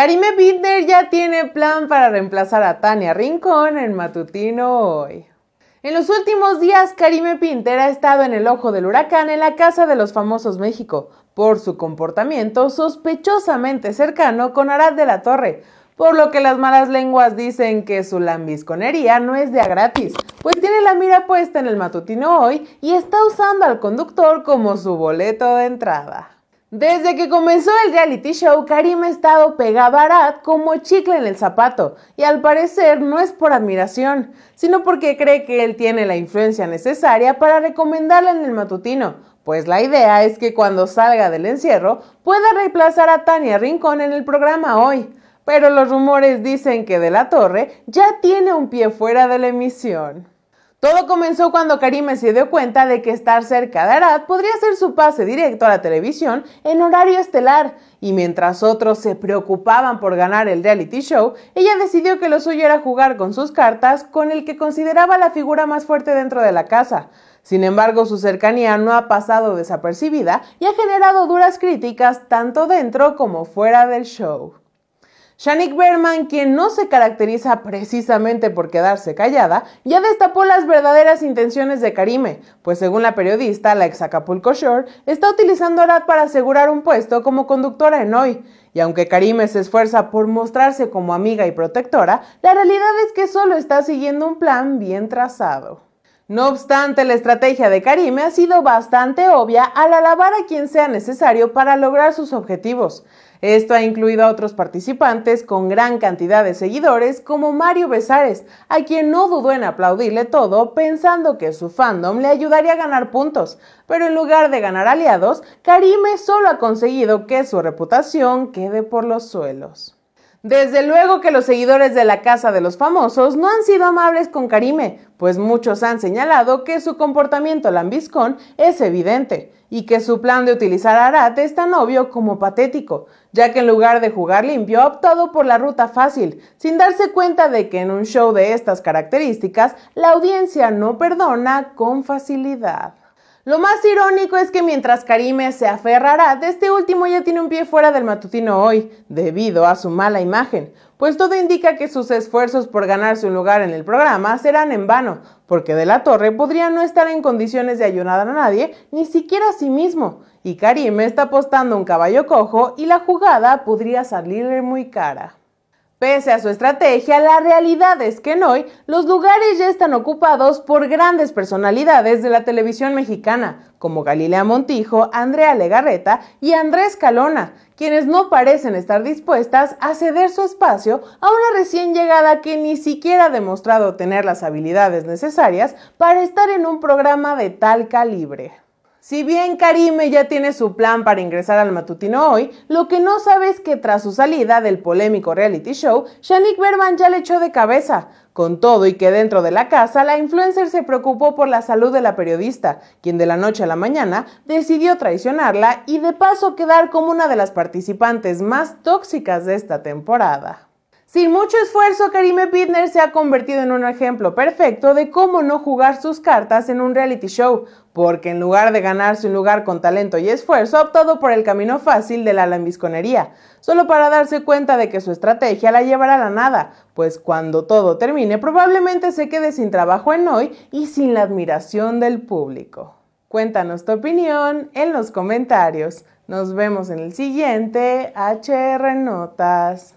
Karime Pinter ya tiene plan para reemplazar a Tania Rincón en Matutino hoy. En los últimos días, Karime Pinter ha estado en el ojo del huracán en la Casa de los Famosos México por su comportamiento sospechosamente cercano con Arad de la Torre, por lo que las malas lenguas dicen que su lambisconería no es de a gratis, pues tiene la mira puesta en el matutino hoy y está usando al conductor como su boleto de entrada. Desde que comenzó el reality show, Karim ha estado a como chicle en el zapato, y al parecer no es por admiración, sino porque cree que él tiene la influencia necesaria para recomendarla en el matutino, pues la idea es que cuando salga del encierro pueda reemplazar a Tania Rincón en el programa hoy. Pero los rumores dicen que De la Torre ya tiene un pie fuera de la emisión. Todo comenzó cuando Karime se dio cuenta de que estar cerca de Arad podría ser su pase directo a la televisión en horario estelar, y mientras otros se preocupaban por ganar el reality show, ella decidió que lo suyo era jugar con sus cartas con el que consideraba la figura más fuerte dentro de la casa. Sin embargo, su cercanía no ha pasado desapercibida y ha generado duras críticas tanto dentro como fuera del show. Shanik Berman, quien no se caracteriza precisamente por quedarse callada, ya destapó las verdaderas intenciones de Karime, pues según la periodista, la ex Acapulco Shore está utilizando a Arad para asegurar un puesto como conductora en hoy. Y aunque Karime se esfuerza por mostrarse como amiga y protectora, la realidad es que solo está siguiendo un plan bien trazado. No obstante, la estrategia de Karime ha sido bastante obvia al alabar a quien sea necesario para lograr sus objetivos. Esto ha incluido a otros participantes con gran cantidad de seguidores como Mario Besares, a quien no dudó en aplaudirle todo pensando que su fandom le ayudaría a ganar puntos, pero en lugar de ganar aliados, Karime solo ha conseguido que su reputación quede por los suelos. Desde luego que los seguidores de la Casa de los Famosos no han sido amables con Karime, pues muchos han señalado que su comportamiento lambiscón es evidente y que su plan de utilizar a Arat es tan obvio como patético, ya que en lugar de jugar limpio ha optado por la ruta fácil, sin darse cuenta de que en un show de estas características la audiencia no perdona con facilidad. Lo más irónico es que mientras Karime se aferrará, de este último ya tiene un pie fuera del matutino hoy, debido a su mala imagen, pues todo indica que sus esfuerzos por ganarse un lugar en el programa serán en vano, porque De la Torre podría no estar en condiciones de ayudar a nadie, ni siquiera a sí mismo, y Karime está apostando un caballo cojo y la jugada podría salirle muy cara. Pese a su estrategia, la realidad es que en hoy los lugares ya están ocupados por grandes personalidades de la televisión mexicana, como Galilea Montijo, Andrea Legarreta y Andrés Calona, quienes no parecen estar dispuestas a ceder su espacio a una recién llegada que ni siquiera ha demostrado tener las habilidades necesarias para estar en un programa de tal calibre. Si bien Karime ya tiene su plan para ingresar al matutino hoy, lo que no sabe es que tras su salida del polémico reality show, Shanique Berman ya le echó de cabeza. Con todo y que dentro de la casa, la influencer se preocupó por la salud de la periodista, quien de la noche a la mañana decidió traicionarla y de paso quedar como una de las participantes más tóxicas de esta temporada. Sin mucho esfuerzo, Karime Pitner se ha convertido en un ejemplo perfecto de cómo no jugar sus cartas en un reality show, porque en lugar de ganarse un lugar con talento y esfuerzo, ha optado por el camino fácil de la lambisconería, solo para darse cuenta de que su estrategia la llevará a la nada, pues cuando todo termine probablemente se quede sin trabajo en hoy y sin la admiración del público. Cuéntanos tu opinión en los comentarios. Nos vemos en el siguiente HR Notas.